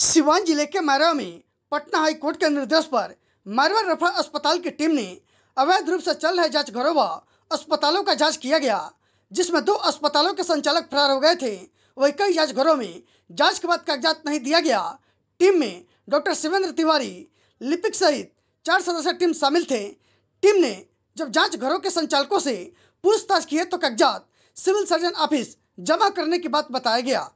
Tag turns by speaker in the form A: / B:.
A: सिवान जिले के मैरवा में पटना हाईकोर्ट के निर्देश पर मैरवा रेफर अस्पताल की टीम ने अवैध रूप से चल रहे जांच घरों व अस्पतालों का जांच किया गया जिसमें दो अस्पतालों के संचालक फरार हो गए थे वही कई जांच घरों में जांच के बाद कागजात नहीं दिया गया टीम में डॉक्टर शिवेंद्र तिवारी लिपिक सहित चार सदस्य टीम शामिल थे टीम ने जब जांच घरों के संचालकों से पूछताछ किए तो कागजात सिविल सर्जन ऑफिस जमा करने की बात बताया गया